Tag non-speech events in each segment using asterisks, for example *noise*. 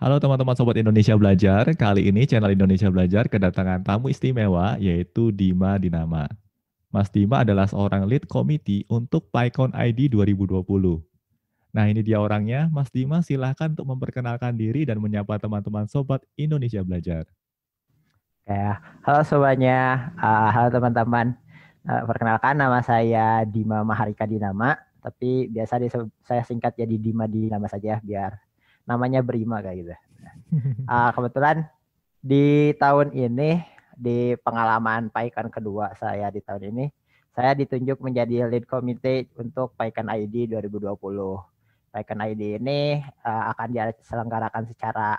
Halo teman-teman Sobat Indonesia Belajar, kali ini channel Indonesia Belajar kedatangan tamu istimewa yaitu Dima Dinama. Mas Dima adalah seorang lead committee untuk PyCon ID 2020. Nah ini dia orangnya, Mas Dima silahkan untuk memperkenalkan diri dan menyapa teman-teman Sobat Indonesia Belajar. Ya, halo semuanya, ah, halo teman-teman. Eh, perkenalkan nama saya Dima Maharika Dinama, tapi biasa saya singkat jadi Dima Dinama saja biar namanya Brima kayak gitu. Uh, kebetulan di tahun ini di pengalaman Paikan kedua saya di tahun ini saya ditunjuk menjadi lead committee untuk Paikan ID 2020. Paikan ID ini uh, akan diselenggarakan secara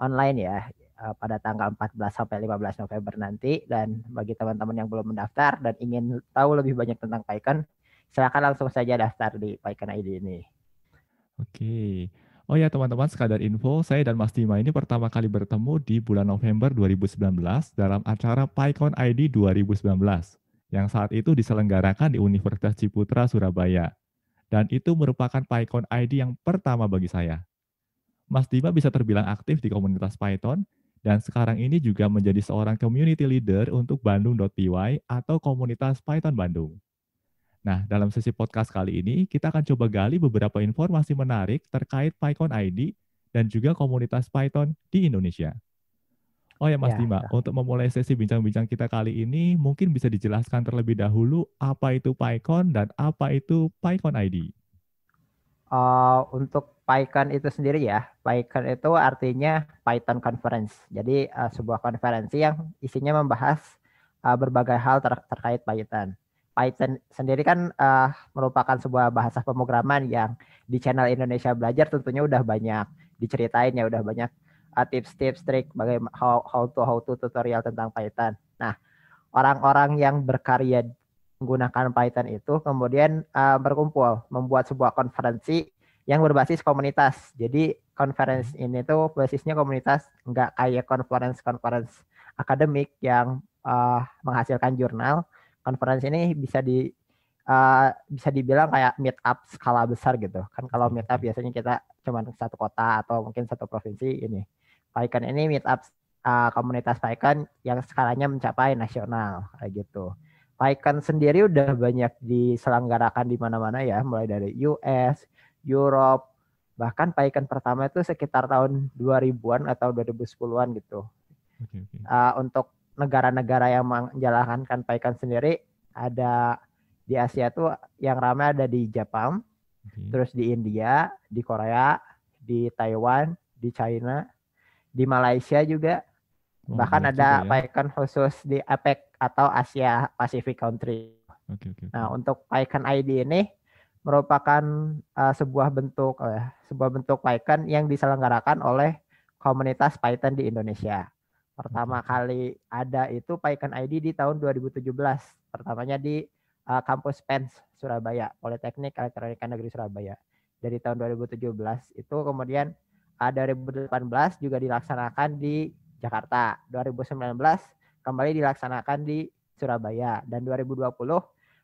online ya uh, pada tanggal 14 sampai 15 November nanti dan bagi teman-teman yang belum mendaftar dan ingin tahu lebih banyak tentang Paikan silakan langsung saja daftar di Paikan ID ini. Oke. Oh ya teman-teman, sekadar info, saya dan Mas Dima ini pertama kali bertemu di bulan November 2019 dalam acara PyCon ID 2019 yang saat itu diselenggarakan di Universitas Ciputra, Surabaya. Dan itu merupakan PyCon ID yang pertama bagi saya. Mas Dima bisa terbilang aktif di komunitas Python dan sekarang ini juga menjadi seorang community leader untuk Bandung.py atau komunitas Python Bandung. Nah, dalam sesi podcast kali ini, kita akan coba gali beberapa informasi menarik terkait PyCon ID dan juga komunitas Python di Indonesia. Oh ya Mas ya, Dima, ya. untuk memulai sesi bincang-bincang kita kali ini, mungkin bisa dijelaskan terlebih dahulu apa itu PyCon dan apa itu PyCon ID. Uh, eh, untuk PyCon itu sendiri ya, PyCon itu artinya Python Conference. Jadi uh, sebuah konferensi yang isinya membahas uh, berbagai hal ter terkait Python. Python sendiri kan uh, merupakan sebuah bahasa pemrograman yang di channel Indonesia Belajar tentunya udah banyak diceritain ya, udah banyak eh, tips-tips, trik, bagaimana how, how to how to tutorial tentang Python. Nah, orang-orang yang berkarya menggunakan Python itu kemudian uh, berkumpul membuat sebuah konferensi yang berbasis komunitas. Jadi konferensi ini tuh basisnya komunitas, nggak kayak konferensi-konferensi akademik yang uh, menghasilkan jurnal, conference ini bisa di uh, bisa dibilang kayak meet up skala besar gitu. Kan kalau iya, meet up iya. biasanya kita cuma satu kota atau mungkin satu provinsi ini. Python ini meet up uh, eh, komunitas Python yang skalanya mencapai nasional kayak gitu. Python sendiri udah banyak diselenggarakan di mana-mana ya, mulai dari US, Europe, bahkan Python pertama itu sekitar tahun 2000-an atau 2010-an gitu. Uh, untuk negara-negara yang menjalankan Paikan sendiri ada di Asia tuh yang ramai ada di Jepang, okay. terus di India, di Korea, di Taiwan, di China, di Malaysia juga. Oh, Bahkan ada ya. Paikan khusus di APEC atau Asia Pacific Country. Okay, okay, okay. Nah, untuk Paikan ID ini merupakan uh, sebuah bentuk uh, sebuah bentuk Python yang diselenggarakan oleh komunitas Python di Indonesia pertama kali ada itu Paikan ID di tahun 2017 pertamanya di uh, kampus PENS Surabaya Politeknik Elektronika Negeri Surabaya dari tahun 2017 itu kemudian uh, 2018 juga dilaksanakan di Jakarta 2019 kembali dilaksanakan di Surabaya dan 2020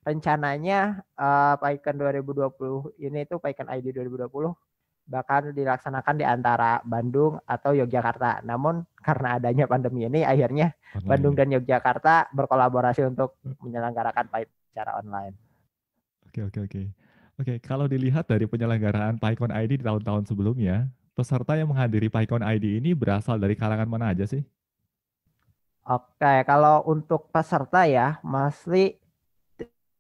rencananya uh, Paikan 2020 ini itu Paikan ID 2020 bahkan dilaksanakan di antara Bandung atau Yogyakarta. Namun karena adanya pandemi ini akhirnya pandemi. Bandung dan Yogyakarta berkolaborasi untuk menyelenggarakan PAID secara online. Oke, oke, oke. Oke, kalau dilihat dari penyelenggaraan PAIKON ID di tahun-tahun sebelumnya, peserta yang menghadiri PAIKON ID ini berasal dari kalangan mana aja sih? Oke, kalau untuk peserta ya, masih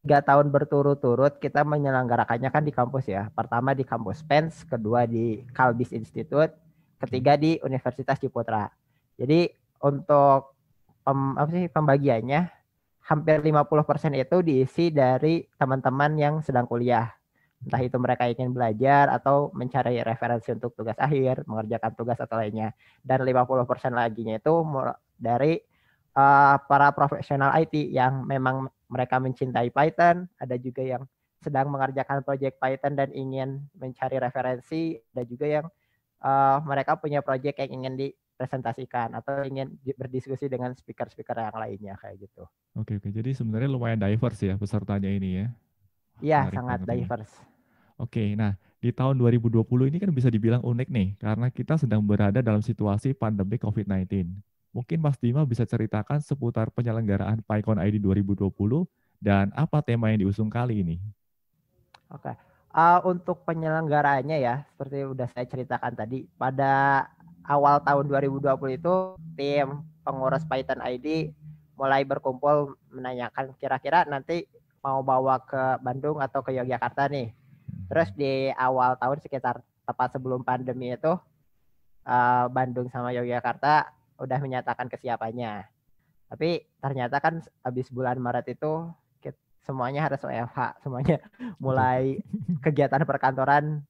tiga tahun berturut-turut kita menyelenggarakannya kan di kampus ya. Pertama di kampus Pens, kedua di Kalbis Institute, ketiga di Universitas Ciputra. Jadi untuk pem, apa sih pembagiannya hampir 50% itu diisi dari teman-teman yang sedang kuliah. Entah itu mereka ingin belajar atau mencari referensi untuk tugas akhir, mengerjakan tugas atau lainnya. Dan 50% laginya itu dari uh, para profesional IT yang memang mereka mencintai Python, ada juga yang sedang mengerjakan proyek Python dan ingin mencari referensi, ada juga yang uh, mereka punya proyek yang ingin dipresentasikan atau ingin berdiskusi dengan speaker-speaker yang lainnya kayak gitu. Oke oke, jadi sebenarnya lumayan diverse ya pesertanya ini ya. Iya, sangat diverse. Oke, nah di tahun 2020 ini kan bisa dibilang unik nih karena kita sedang berada dalam situasi pandemi COVID-19. Mungkin Mas Bima bisa ceritakan seputar penyelenggaraan PyCon ID 2020 dan apa tema yang diusung kali ini? Oke, uh, untuk penyelenggaraannya ya, seperti sudah saya ceritakan tadi, pada awal tahun 2020 itu tim pengurus Python ID mulai berkumpul menanyakan kira-kira nanti mau bawa ke Bandung atau ke Yogyakarta nih. Hmm. Terus di awal tahun sekitar tepat sebelum pandemi itu eh, Bandung sama Yogyakarta udah menyatakan kesiapannya. Tapi ternyata kan habis bulan Maret itu semuanya harus WFH, semuanya *laughs* mulai *laughs* kegiatan perkantoran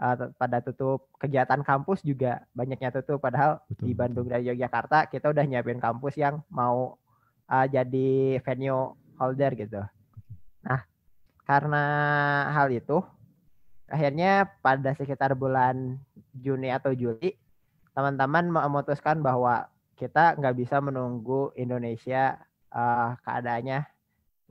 uh, pada tutup, kegiatan kampus juga banyaknya tutup. Padahal Betul. di Bandung dan Yogyakarta kita udah nyiapin kampus yang mau uh, jadi venue holder gitu. Nah, karena hal itu akhirnya pada sekitar bulan Juni atau Juli teman-teman memutuskan bahwa kita nggak bisa menunggu Indonesia uh, keadaannya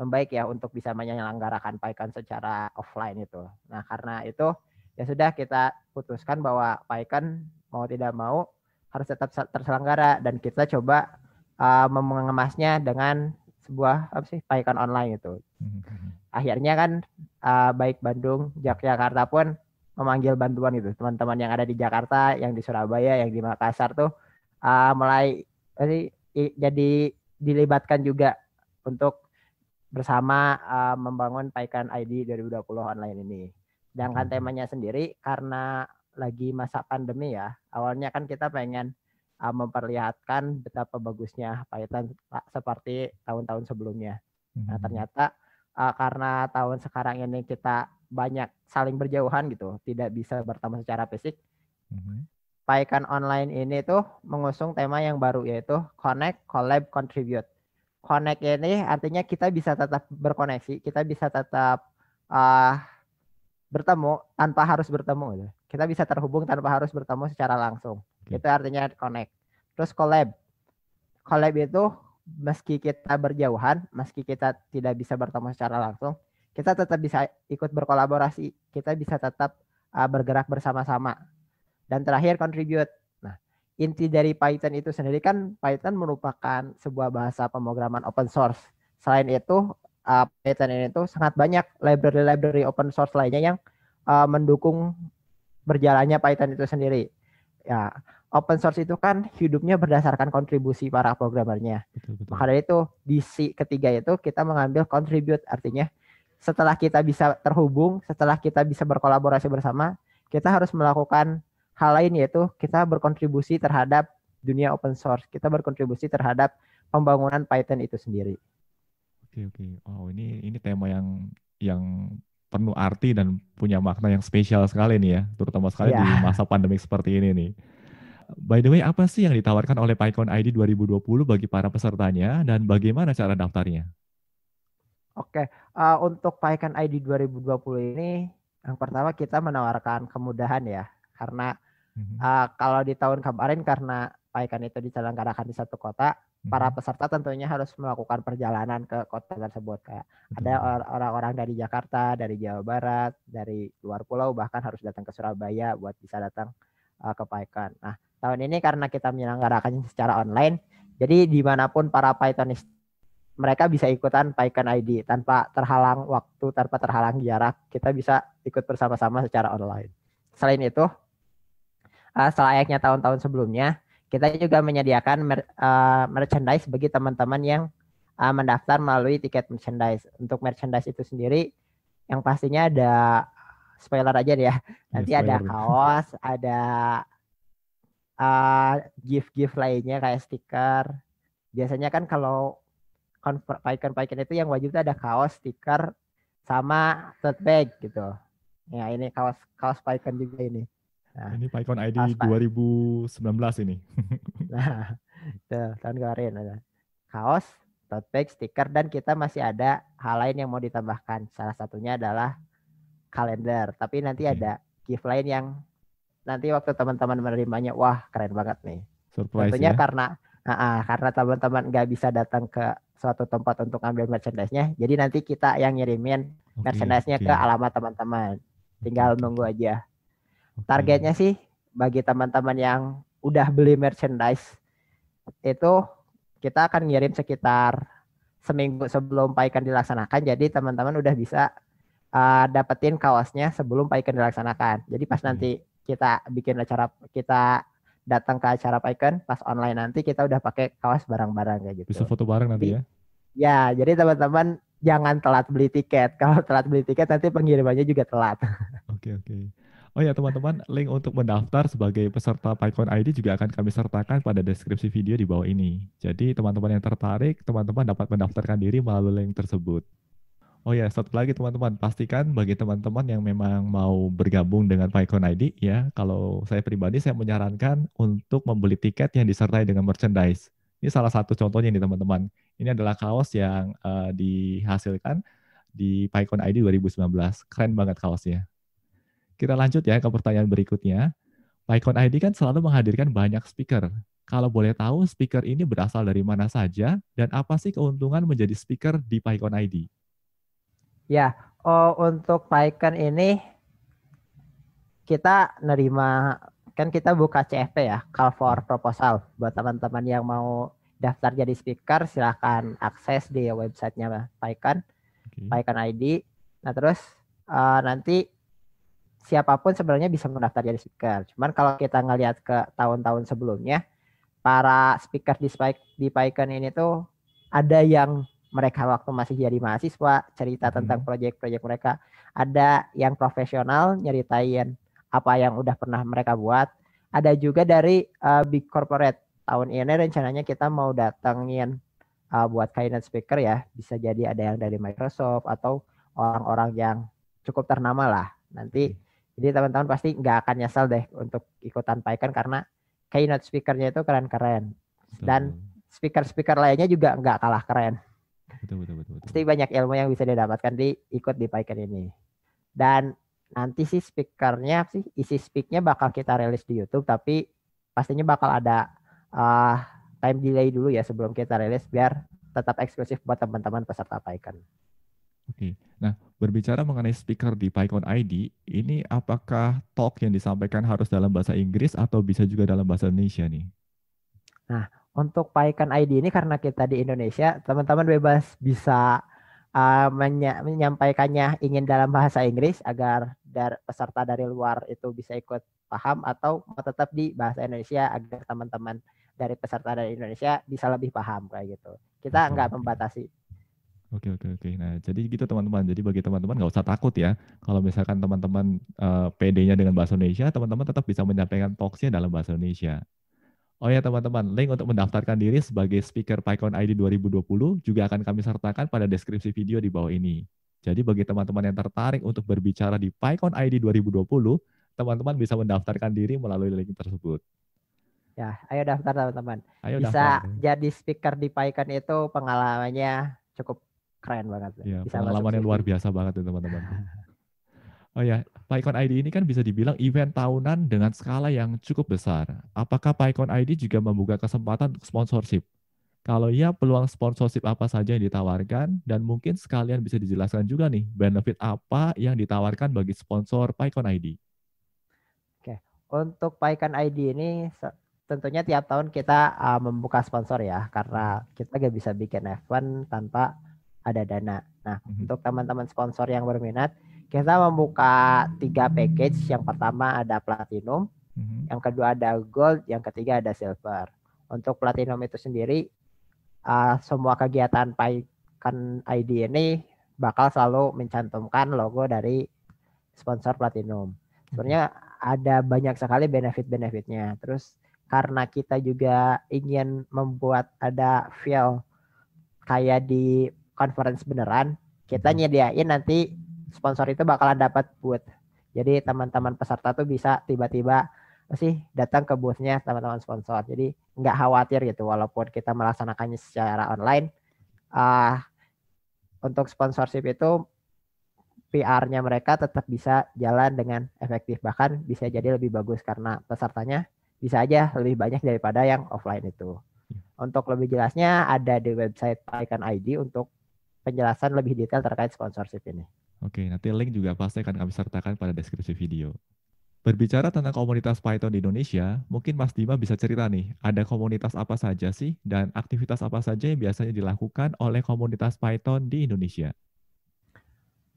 membaik ya untuk bisa menyelenggarakan Paikan secara offline itu. Nah karena itu ya sudah kita putuskan bahwa Paikan mau tidak mau harus tetap terselenggara dan kita coba uh, mengemasnya dengan sebuah apa sih Paikan online itu. Mhm, mhm. Akhirnya kan uh, baik Bandung, Jakarta pun memanggil bantuan gitu teman-teman yang ada di Jakarta yang di Surabaya yang di Makassar tuh uh, mulai jadi, jadi dilibatkan juga untuk bersama uh, membangun Paikan ID 2020 online ini. Sedangkan hmm. temanya sendiri karena lagi masa pandemi ya, awalnya kan kita pengen uh, memperlihatkan betapa bagusnya Python seperti tahun-tahun sebelumnya. Nah hmm. ternyata uh, karena tahun sekarang ini kita banyak saling berjauhan gitu, tidak bisa bertemu secara fisik. Mm-hmm. Paikan online ini tuh mengusung tema yang baru yaitu connect, collab, contribute. Connect ini artinya kita bisa tetap berkoneksi, kita bisa tetap uh, bertemu tanpa harus bertemu gitu. Kita bisa terhubung tanpa harus bertemu secara langsung. Okay. Itu artinya connect. Terus collab. Collab itu meski kita berjauhan, meski kita tidak bisa bertemu secara langsung, kita tetap bisa ikut berkolaborasi, kita bisa tetap uh, bergerak bersama-sama. Dan terakhir contribute. Nah, inti dari Python itu sendiri kan Python merupakan sebuah bahasa pemrograman open source. Selain itu, uh, Python ini itu sangat banyak library-library open source lainnya yang uh, mendukung berjalannya Python itu sendiri. Ya, open source itu kan hidupnya berdasarkan kontribusi para programmernya. Betul, Maka dari itu di C ketiga itu kita mengambil contribute artinya setelah kita bisa terhubung, setelah kita bisa berkolaborasi bersama, kita harus melakukan hal lain yaitu kita berkontribusi terhadap dunia open source. Kita berkontribusi terhadap pembangunan Python itu sendiri. Oke, oke. Oh ini ini tema yang yang penuh arti dan punya makna yang spesial sekali nih ya, terutama sekali yeah. di iya. masa pandemi seperti ini nih. By the way, apa sih yang ditawarkan oleh PyCon ID 2020 bagi para pesertanya dan bagaimana cara daftarnya? Oke, uh, untuk Paikan ID 2020 ini yang pertama kita menawarkan kemudahan ya. Karena uh, kalau di tahun kemarin karena Paikan itu diselenggarakan di satu kota, mhm. para peserta tentunya harus melakukan perjalanan ke kota tersebut kayak ada orang-orang dari Jakarta, dari Jawa Barat, dari luar pulau bahkan harus datang ke Surabaya buat bisa datang uh, ke Paikan. Nah, tahun ini karena kita menyelenggarakannya secara online, jadi dimanapun para Pythonist mereka bisa ikutan Paikan ID tanpa terhalang waktu, tanpa terhalang jarak. Kita bisa ikut bersama-sama secara online. Selain itu, uh, selayaknya tahun-tahun sebelumnya, kita juga menyediakan mer eh, merchandise bagi teman-teman yang eh, mendaftar melalui tiket merchandise. Untuk merchandise itu sendiri, yang pastinya ada spoiler aja deh ya. Iya, Nanti ya, ada kaos, ada gift gift-gift lainnya kayak stiker. Biasanya kan kalau icon-icon itu yang wajib itu ada kaos, stiker, sama tote bag gitu. Ya ini kaos kaos Pycon juga ini. Nah, ini Pycon ID kaos 2019 ini. *laughs* nah, itu, tahun kemarin ada kaos, tote bag, stiker dan kita masih ada hal lain yang mau ditambahkan. Salah satunya adalah kalender. Tapi nanti okay. ada gift lain yang nanti waktu teman-teman menerimanya, wah keren banget nih. Surprise Tentunya ya? karena uh, uh, karena teman-teman nggak bisa datang ke suatu tempat untuk ambil merchandise-nya. Jadi nanti kita yang ngirimin okay, merchandise-nya okay. ke alamat teman-teman. Tinggal nunggu aja. Targetnya sih bagi teman-teman yang udah beli merchandise itu kita akan ngirim sekitar seminggu sebelum Paikan dilaksanakan. Jadi teman-teman udah bisa uh, dapetin kaosnya sebelum Paikan dilaksanakan. Jadi pas nanti kita bikin acara kita datang ke acara PyCon pas online nanti kita udah pakai kaos barang-barang kayak gitu. Bisa foto bareng nanti ya? Ya, jadi teman-teman jangan telat beli tiket. *laughs* Kalau telat beli tiket nanti pengirimannya juga telat. *laughs* Oke, oke. Oh ya teman-teman, link untuk mendaftar sebagai peserta PyCon ID juga akan kami sertakan pada deskripsi video di bawah ini. Jadi teman-teman yang tertarik, teman-teman dapat mendaftarkan diri melalui link tersebut. Oh ya, satu lagi teman-teman, pastikan bagi teman-teman yang memang mau bergabung dengan PyCon ID ya, kalau saya pribadi saya menyarankan untuk membeli tiket yang disertai dengan merchandise. Ini salah satu contohnya nih teman-teman. Ini adalah kaos yang uh, dihasilkan di PyCon ID 2019. Keren banget kaosnya. Kita lanjut ya ke pertanyaan berikutnya. PyCon ID kan selalu menghadirkan banyak speaker. Kalau boleh tahu, speaker ini berasal dari mana saja dan apa sih keuntungan menjadi speaker di PyCon ID? Ya, oh, untuk Paikan ini kita nerima kan kita buka CFP ya, call for proposal buat teman-teman yang mau daftar jadi speaker silahkan akses di websitenya Paikan, okay. PyCon ID. Nah terus uh, nanti siapapun sebenarnya bisa mendaftar jadi speaker. Cuman kalau kita ngelihat ke tahun-tahun sebelumnya, para speaker di, di ini tuh ada yang mereka waktu masih jadi mahasiswa, cerita tentang proyek-proyek mereka. Ada yang profesional nyeritain apa yang udah pernah mereka buat. Ada juga dari uh, big corporate. Tahun ini rencananya kita mau datangin uh, eh, buat keynote speaker ya. Bisa jadi ada yang dari Microsoft atau orang-orang yang cukup ternama lah. Nanti jadi teman-teman pasti nggak akan nyesel deh untuk ikutan paikan karena keynote speakernya itu keren-keren. Dan speaker-speaker lainnya juga nggak kalah keren. Betul, betul, betul, betul. Pasti banyak ilmu yang bisa didapatkan di ikut di Piker ini. Dan nanti sih speakernya sih isi speaknya bakal kita rilis di YouTube tapi pastinya bakal ada uh, time delay dulu ya sebelum kita rilis biar tetap eksklusif buat teman-teman peserta PyCon. Oke, nah berbicara mengenai speaker di PyCon ID, ini apakah talk yang disampaikan harus dalam bahasa Inggris atau bisa juga dalam bahasa Indonesia nih? Nah, untuk Paikan ID ini karena kita di Indonesia, teman-teman bebas bisa uh, ah, menya menyampaikannya ingin dalam bahasa Inggris agar dar peserta dari luar itu bisa ikut paham atau mau tetap di bahasa Indonesia agar teman-teman dari peserta dari Indonesia bisa lebih paham kayak gitu. Kita nggak membatasi. Oke oke oke. Nah jadi gitu teman-teman. Jadi bagi teman-teman nggak usah takut ya. Kalau misalkan teman-teman uh, PD-nya dengan bahasa Indonesia, teman-teman tetap bisa menyampaikan talksnya dalam bahasa Indonesia. Oh ya teman-teman, link untuk mendaftarkan diri sebagai speaker PyCon ID 2020 juga akan kami sertakan pada deskripsi video di bawah ini. Jadi bagi teman-teman yang tertarik untuk berbicara di PyCon ID 2020, teman-teman bisa mendaftarkan diri melalui link tersebut. Ya, ayo daftar teman-teman. Ayo bisa daftar. jadi speaker di PyCon itu pengalamannya cukup keren banget. Ya, bisa pengalaman yang luar biasa banget teman-teman. *laughs* Oh ya, PyCon ID ini kan bisa dibilang event tahunan dengan skala yang cukup besar. Apakah PyCon ID juga membuka kesempatan untuk sponsorship? Kalau iya, peluang sponsorship apa saja yang ditawarkan? Dan mungkin sekalian bisa dijelaskan juga nih, benefit apa yang ditawarkan bagi sponsor PyCon ID? Oke, untuk PyCon ID ini tentunya tiap tahun kita uh, membuka sponsor ya, karena kita gak bisa bikin event tanpa ada dana. Nah, mm -hmm. untuk teman-teman sponsor yang berminat, kita membuka tiga package. Yang pertama ada platinum, mm-hmm. yang kedua ada gold, yang ketiga ada silver. Untuk platinum itu sendiri, uh, semua kegiatan Paikan ID ini bakal selalu mencantumkan logo dari sponsor platinum. Sebenarnya ada banyak sekali benefit-benefitnya. Terus karena kita juga ingin membuat ada feel kayak di conference beneran, kita mhm. nyediain nanti sponsor itu bakalan dapat booth. Jadi teman-teman peserta tuh bisa tiba-tiba sih datang ke boothnya teman-teman sponsor. Jadi nggak khawatir gitu walaupun kita melaksanakannya secara online. Uh, untuk sponsorship itu PR-nya mereka tetap bisa jalan dengan efektif bahkan bisa jadi lebih bagus karena pesertanya bisa aja lebih banyak daripada yang offline itu. Untuk lebih jelasnya ada di website Icon ID untuk penjelasan lebih detail terkait sponsorship ini. Oke, nanti link juga pasti akan kami sertakan pada deskripsi video. Berbicara tentang komunitas Python di Indonesia, mungkin Mas Dima bisa cerita nih, ada komunitas apa saja sih dan aktivitas apa saja yang biasanya dilakukan oleh komunitas Python di Indonesia?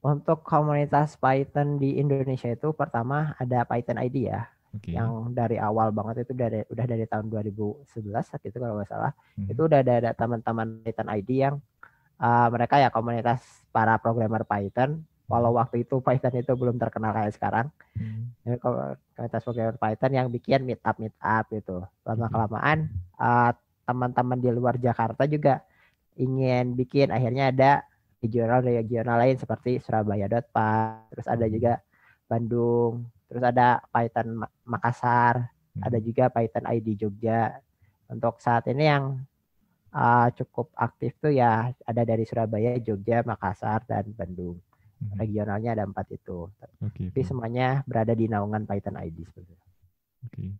Untuk komunitas Python di Indonesia itu pertama ada Python ID ya, okay. yang dari awal banget itu dari udah dari tahun 2011 saat itu kalau nggak salah hmm. itu udah ada, teman-teman Python ID yang uh, mereka ya komunitas para programmer Python. Walau waktu itu Python itu belum terkenal kayak sekarang. Hmm. Ini komunitas programmer Python yang bikin meetup meetup gitu. Lama hmm. kelamaan uh, teman-teman di luar Jakarta juga ingin bikin akhirnya ada regional-regional lain seperti Surabaya Surabaya.pa, terus ada hmm. juga Bandung, terus ada Python Makassar, ada hmm. juga Python ID Jogja. Untuk saat ini yang uh, cukup aktif tuh ya ada dari Surabaya, Jogja, Makassar, dan Bandung. Mhm. Regionalnya ada empat itu. Okay, Tapi semuanya berada di naungan Python ID sebenarnya. Oke. Okay.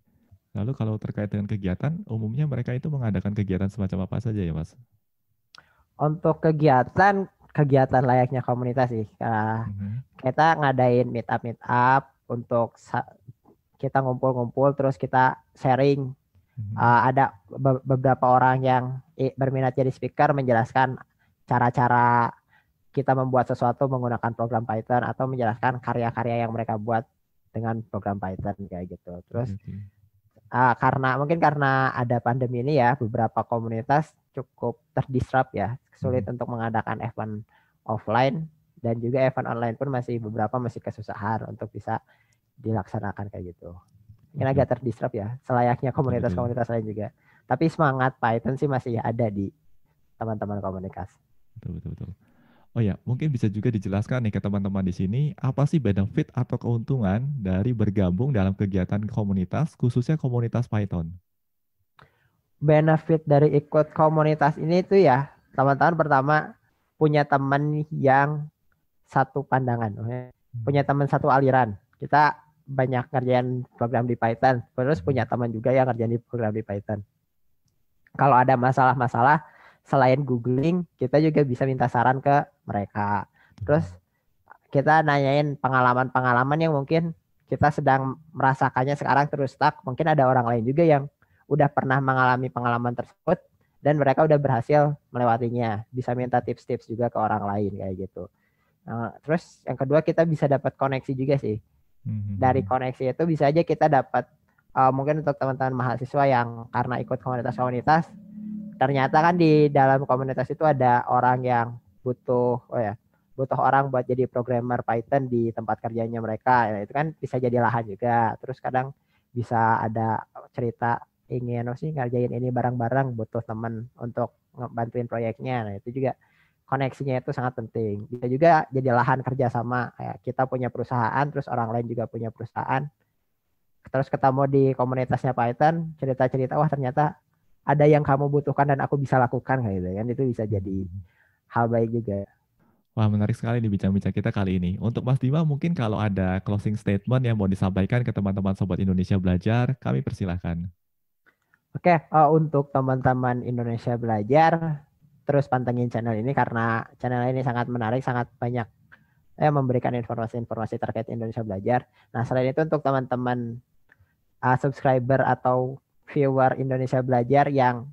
Lalu kalau terkait dengan kegiatan, umumnya mereka itu mengadakan kegiatan semacam apa saja ya, Mas? Untuk kegiatan, kegiatan layaknya komunitas sih. Ah, mhm. Kita ngadain meet up meet up untuk kita ngumpul-ngumpul terus kita sharing uh, ada be beberapa orang yang berminat jadi speaker menjelaskan cara-cara kita membuat sesuatu menggunakan program Python atau menjelaskan karya-karya yang mereka buat dengan program Python kayak gitu. Terus okay. uh, eh, karena mungkin karena ada pandemi ini ya beberapa komunitas cukup terdisrup ya, sulit hmm. untuk mengadakan event offline dan juga event online pun masih beberapa masih kesusahan untuk bisa dilaksanakan kayak gitu mungkin agak terdisrupt ya selayaknya komunitas-komunitas lain juga tapi semangat Python sih masih ada di teman-teman komunitas betul betul betul Oh ya, mungkin bisa juga dijelaskan nih ke teman-teman di sini, apa sih benefit atau keuntungan dari bergabung dalam kegiatan komunitas, khususnya komunitas Python? Benefit dari ikut komunitas ini tuh ya, teman-teman pertama punya teman yang satu pandangan, hmm. punya teman satu aliran. Kita banyak ngerjain program di Python. Terus punya hmm. teman juga yang ngerjain di program di Python. Kalau ada masalah-masalah selain googling, kita juga bisa minta saran ke mereka. Terus kita nanyain pengalaman-pengalaman yang mungkin kita sedang merasakannya sekarang terus stuck. Mungkin ada orang lain juga yang udah pernah mengalami pengalaman tersebut dan mereka udah berhasil melewatinya. Bisa minta tips-tips juga ke orang lain kayak gitu. Nah, terus yang kedua kita bisa dapat koneksi juga sih dari hmm. koneksi itu bisa aja kita dapat uh, mungkin untuk teman-teman mahasiswa yang karena ikut komunitas-komunitas ternyata kan di dalam komunitas itu ada orang yang butuh oh ya butuh orang buat jadi programmer Python di tempat kerjanya mereka ya, itu kan bisa jadi lahan juga terus kadang bisa ada cerita ingin oh sih ngajain ini barang-barang butuh teman untuk bantuin proyeknya nah itu juga koneksinya itu sangat penting. Bisa juga jadi lahan kerjasama. Kayak kita punya perusahaan, terus orang lain juga punya perusahaan. Terus ketemu di komunitasnya Python, cerita-cerita, wah ternyata ada yang kamu butuhkan dan aku bisa lakukan kayak gitu kan. Itu bisa jadi hal baik juga. Wah menarik sekali nih bincang-bincang kita kali ini. Untuk Mas Dima mungkin kalau ada closing statement yang mau disampaikan ke teman-teman Sobat Indonesia Belajar, kami persilahkan. Oke, okay, uh, eh, untuk teman-teman Indonesia Belajar, terus pantengin channel ini karena channel ini sangat menarik, sangat banyak eh, memberikan informasi-informasi terkait Indonesia Belajar. Nah, selain itu untuk teman-teman uh, subscriber atau viewer Indonesia Belajar yang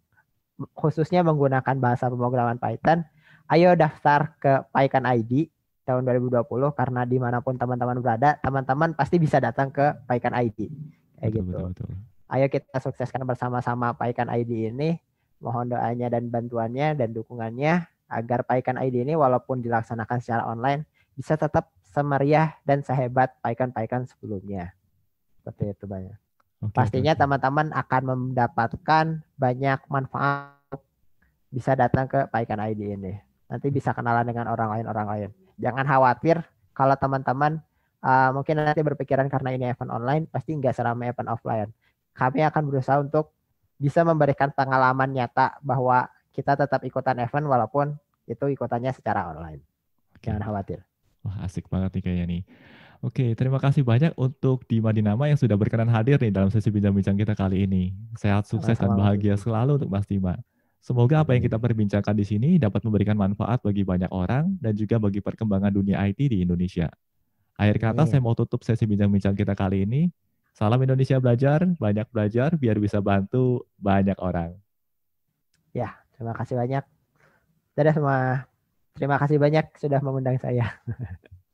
khususnya menggunakan bahasa pemrograman Python, ayo daftar ke Python ID tahun 2020 karena dimanapun teman-teman berada, teman-teman pasti bisa datang ke Python ID. Kayak betul, gitu. Betul, betul. Ayo kita sukseskan bersama-sama Python ID ini Mohon doanya dan bantuannya dan dukungannya agar Paikan ID ini walaupun dilaksanakan secara online bisa tetap semeriah dan sehebat Paikan-Paikan sebelumnya. Seperti itu banyak. Okay, Pastinya teman-teman okay. akan mendapatkan banyak manfaat bisa datang ke Paikan ID ini. Nanti bisa kenalan dengan orang lain orang lain. Jangan khawatir kalau teman-teman uh, mungkin nanti berpikiran karena ini event online pasti nggak seramai event offline. Kami akan berusaha untuk bisa memberikan pengalaman nyata bahwa kita tetap ikutan event walaupun itu ikutannya secara online. Okay. Jangan khawatir. Wah asik banget nih kayaknya nih. Oke, terima kasih banyak untuk Dima Dinama yang sudah berkenan hadir nih dalam sesi bincang-bincang kita kali ini. Sehat, sukses, Sama-sama. dan bahagia selalu untuk Mas Dima. Semoga apa yang kita perbincangkan di sini dapat memberikan manfaat bagi banyak orang dan juga bagi perkembangan dunia IT di Indonesia. Akhir kata, saya mau tutup sesi bincang-bincang kita kali ini Salam Indonesia Belajar, banyak belajar biar bisa bantu banyak orang. Ya, terima kasih banyak. Dadah semua. Terima kasih banyak sudah mengundang saya. *laughs*